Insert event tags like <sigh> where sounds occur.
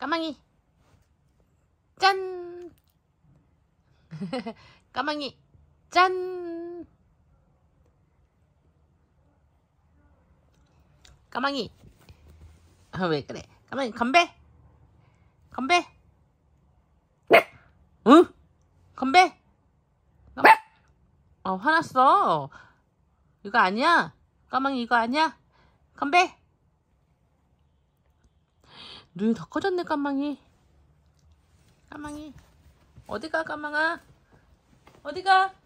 까망이 짠 <laughs> 까망이 짠 까망이 아, 왜 그래 까망이 건배 건배 응? 건배 어 아, 화났어 이거 아니야 까망이 이거 아니야 건배 눈이 더 커졌네 까망이 까망이 어디가 까망아 어디가